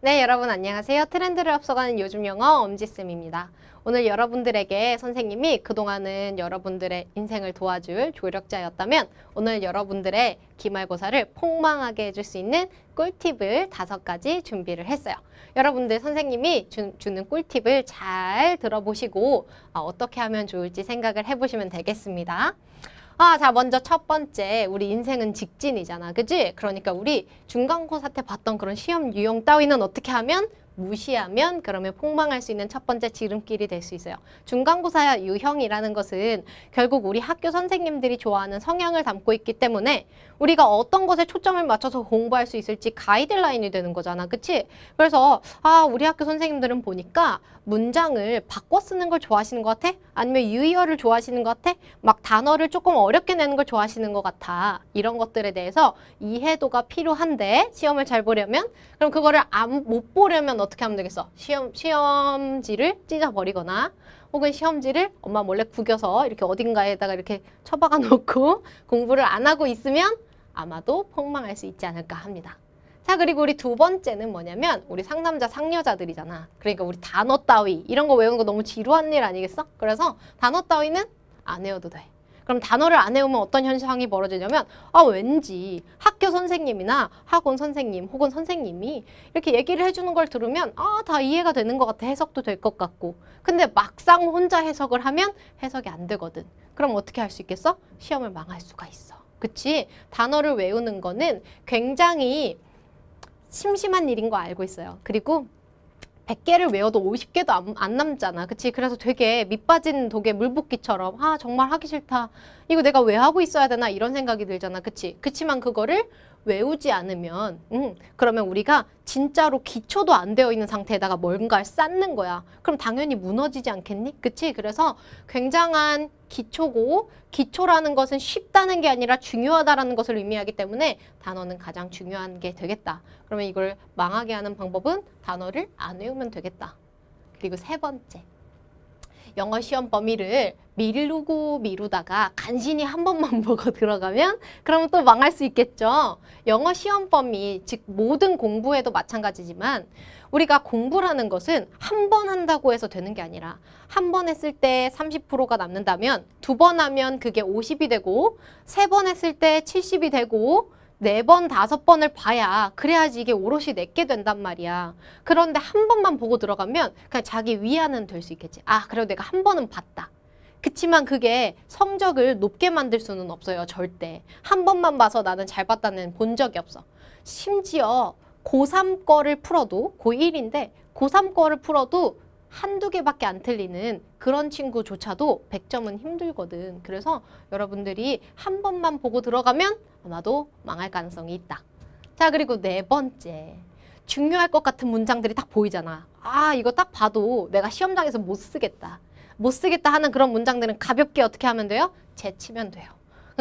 네, 여러분 안녕하세요. 트렌드를 앞서가는 요즘 영어 엄지쌤입니다. 오늘 여러분들에게 선생님이 그동안은 여러분들의 인생을 도와줄 조력자였다면 오늘 여러분들의 기말고사를 폭망하게 해줄 수 있는 꿀팁을 다섯 가지 준비를 했어요. 여러분들 선생님이 주, 는 꿀팁을 잘 들어보시고 어, 어떻게 하면 좋을지 생각을 해보시면 되겠습니다. 아, 자, 먼저 첫 번째, 우리 인생은 직진이잖아. 그지? 그러니까 우리 중간고 사때 봤던 그런 시험 유형 따위는 어떻게 하면 무시하면 그러면 폭망할 수 있는 첫 번째 지름길이 될 수 있어요. 중간고사야 유형이라는 것은 결국 우리 학교 선생님들이 좋아하는 성향을 담고 있기 때문에 우리가 어떤 것에 초점을 맞춰서 공부할 수 있을지 가이드라인이 되는 거잖아. 그치? 그래서 아 우리 학교 선생님들은 보니까 문장을 바꿔 쓰는 걸 좋아하시는 것 같아? 아니면 유희어를 좋아하시는 것 같아? 막 단어를 조금 어렵게 내는 걸 좋아하시는 것 같아. 이런 것들에 대해서 이해도가 필요한데 시험을 잘 보려면 그럼 그거를 안, 못 보려면 어떻게 하면 되겠어? 시험, 시험지를 찢어버리거나 혹은 시험지를 엄마 몰래 구겨서 이렇게 어딘가에다가 이렇게 처박아 놓고 공부를 안 하고 있으면 아마도 폭망할 수 있지 않을까 합니다. 자 그리고 우리 두 번째는 뭐냐면 우리 상남자 상여자들이잖아. 그러니까 우리 단어 따위 이런 거 외우는 거 너무 지루한 일 아니겠어? 그래서 단어 따위는 안 외워도 돼. 그럼 단어를 안 외우면 어떤 현상이 벌어지냐면 아 왠지 학교 선생님이나 학원 선생님 혹은 선생님이 이렇게 얘기를 해주는 걸 들으면 아 다 이해가 되는 것 같아 해석도 될 것 같고 근데 막상 혼자 해석을 하면 해석이 안 되거든 그럼 어떻게 할 수 있겠어? 시험을 망할 수가 있어 그치? 단어를 외우는 거는 굉장히 심심한 일인 거 알고 있어요 그리고 100개를 외워도 50개도 안, 안 남잖아. 그치? 그래서 되게 밑빠진 독에 물붓기처럼 아 정말 하기 싫다. 이거 내가 왜 하고 있어야 되나 이런 생각이 들잖아. 그치? 그치만 그거를 외우지 않으면 음, 그러면 우리가 진짜로 기초도 안 되어 있는 상태에다가 뭔가를 쌓는 거야. 그럼 당연히 무너지지 않겠니? 그치? 그래서 굉장한 기초고 기초라는 것은 쉽다는 게 아니라 중요하다라는 것을 의미하기 때문에 단어는 가장 중요한 게 되겠다. 그러면 이걸 망하게 하는 방법은 단어를 안 외우면 되겠다. 그리고 세 번째, 영어 시험 범위를 미루고 미루다가 간신히 한 번만 보고 들어가면 그러면 또 망할 수 있겠죠. 영어 시험 범위, 즉 모든 공부에도 마찬가지지만 우리가 공부라는 것은 한 번 한다고 해서 되는 게 아니라 한 번 했을 때 30%가 남는다면 두 번 하면 그게 50이 되고 세 번 했을 때 70이 되고 네 번, 다섯 번을 봐야 그래야지 이게 오롯이 내게 된단 말이야. 그런데 한 번만 보고 들어가면 그냥 자기 위안은 될 수 있겠지. 아, 그래도 내가 한 번은 봤다. 그치만 그게 성적을 높게 만들 수는 없어요. 절대. 한 번만 봐서 나는 잘 봤다는 본 적이 없어. 심지어 고3 거를 풀어도 고1인데 고3 거를 풀어도 한두 개밖에 안 틀리는 그런 친구조차도 100점은 힘들거든. 그래서 여러분들이 한 번만 보고 들어가면 아마도 망할 가능성이 있다. 자, 그리고 네 번째. 중요할 것 같은 문장들이 딱 보이잖아. 아, 이거 딱 봐도 내가 시험장에서 못 쓰겠다. 못 쓰겠다 하는 그런 문장들은 가볍게 어떻게 하면 돼요? 제치면 돼요.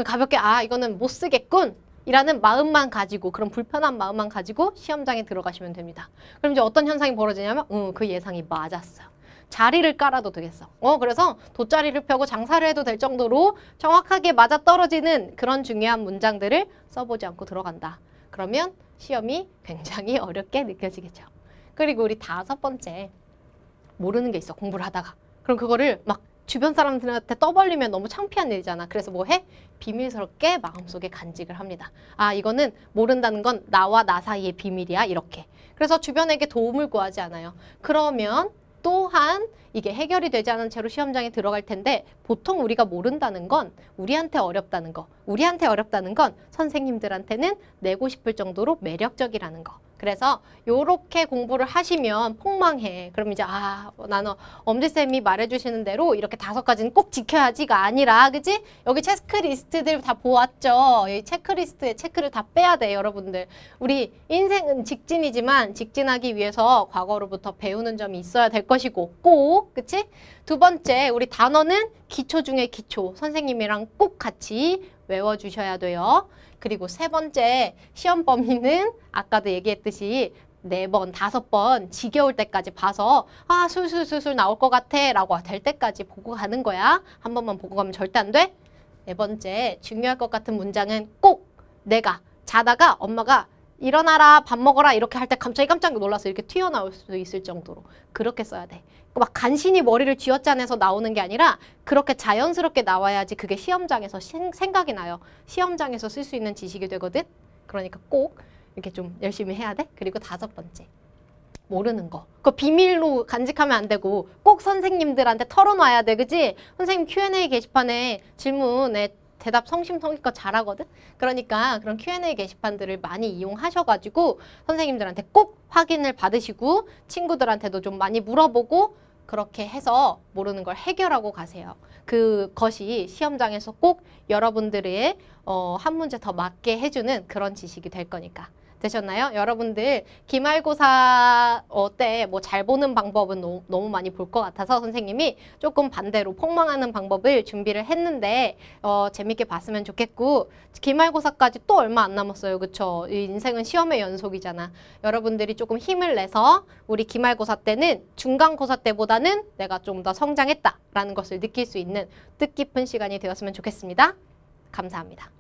가볍게 아 이거는 못 쓰겠군 이라는 마음만 가지고 그런 불편한 마음만 가지고 시험장에 들어가시면 됩니다. 그럼 이제 어떤 현상이 벌어지냐면 응, 음, 그 예상이 맞았어. 자리를 깔아도 되겠어. 어, 그래서 돗자리를 펴고 장사를 해도 될 정도로 정확하게 맞아떨어지는 그런 중요한 문장들을 써보지 않고 들어간다. 그러면 시험이 굉장히 어렵게 느껴지겠죠. 그리고 우리 다섯 번째 모르는 게 있어, 공부를 하다가. 그럼 그거를 막 주변 사람들한테 떠벌리면 너무 창피한 일이잖아. 그래서 뭐 해? 비밀스럽게 마음속에 간직을 합니다. 아, 이거는 모른다는 건 나와 나 사이의 비밀이야. 이렇게. 그래서 주변에게 도움을 구하지 않아요. 그러면 또한 이게 해결이 되지 않은 채로 시험장에 들어갈 텐데 보통 우리가 모른다는 건 우리한테 어렵다는 거, 우리한테 어렵다는 건 선생님들한테는 내고 싶을 정도로 매력적이라는 거. 그래서 요렇게 공부를 하시면 폭망해. 그럼 이제 아 나는 엄지쌤이 말해주시는 대로 이렇게 다섯 가지는 꼭 지켜야지가 아니라 그지? 여기 체크리스트들 다 보았죠. 여기 체크리스트에 체크를 다 빼야 돼 여러분들. 우리 인생은 직진이지만 직진하기 위해서 과거로부터 배우는 점이 있어야 될 것이고 꼭 그치? 두 번째 우리 단어는 기초 중에 기초. 선생님이랑 꼭 같이 외워주셔야 돼요. 그리고 세 번째 시험 범위는 아까도 얘기했듯이 네 번, 다섯 번 지겨울 때까지 봐서 아 술술술술 나올 것 같아 라고 될 때까지 보고 가는 거야. 한 번만 보고 가면 절대 안 돼. 네 번째 중요할 것 같은 문장은 꼭 내가 자다가 엄마가 일어나라 밥 먹어라 이렇게 할 때 갑자기 깜짝 놀라서 이렇게 튀어나올 수도 있을 정도로 그렇게 써야 돼. 막 간신히 머리를 쥐어짜내서 나오는 게 아니라 그렇게 자연스럽게 나와야지 그게 시험장에서 신, 생각이 나요. 시험장에서 쓸 수 있는 지식이 되거든. 그러니까 꼭 이렇게 좀 열심히 해야 돼. 그리고 다섯 번째. 모르는 거. 그 비밀로 간직하면 안 되고 꼭 선생님들한테 털어놔야 돼. 그지? 선생님 Q&A 게시판에 질문에 대답 성심성의껏 잘하거든? 그러니까 그런 Q&A 게시판들을 많이 이용하셔가지고 선생님들한테 꼭 확인을 받으시고 친구들한테도 좀 많이 물어보고 그렇게 해서 모르는 걸 해결하고 가세요. 그것이 시험장에서 꼭 여러분들의 어, 한 문제 더 맞게 해주는 그런 지식이 될 거니까. 되셨나요? 여러분들 기말고사 어, 때뭐 잘 보는 방법은 너, 무 많이 볼 것 같아서 선생님이 조금 반대로 폭망하는 방법을 준비를 했는데 어, 재밌게 봤으면 좋겠고 기말고사까지 또 얼마 안 남았어요. 그쵸? 인생은 시험의 연속이잖아. 여러분들이 조금 힘을 내서 우리 기말고사 때는 중간고사 때보다는 내가 좀 더 성장했다라는 것을 느낄 수 있는 뜻깊은 시간이 되었으면 좋겠습니다. 감사합니다.